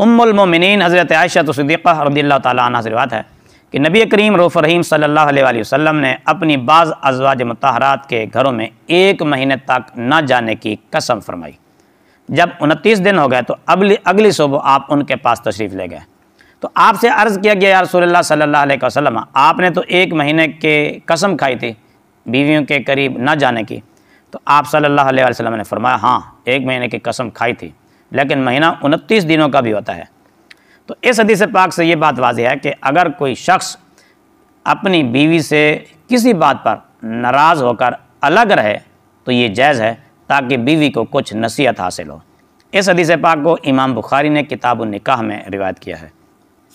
उमिन हज़रत आयशा तो सदीक़ा रदील्ला ताली से बात है कि नबी करीम रूफ़ रहीम सल्ला वसम ने अपनी बाज़ अजवाज मतहरात के घरों में एक महीने तक न जाने की कसम फरमाई जब उनतीस दिन हो गए तो अगली अगली सुबह आप उनके पास तशरीफ़ ले गए तो आपसे अर्ज़ किया गया यार सल्ला सल्ला आपने तो एक महीने के कसम खाई थी बीवियों के करीब न जाने की तो आप सल्लल्लाहु अलैहि वसल्लम ने फरमाया हाँ एक महीने की कसम खाई थी लेकिन महीना उनतीस दिनों का भी होता है तो इस हदीस पाक से ये बात वाजह है कि अगर कोई शख्स अपनी बीवी से किसी बात पर नाराज़ होकर अलग रहे तो ये जायज़ है ताकि बीवी को कुछ नसीहत हासिल हो इस हदीस पाक को इमाम बुखारी ने किताब निकाह में रिवायत किया है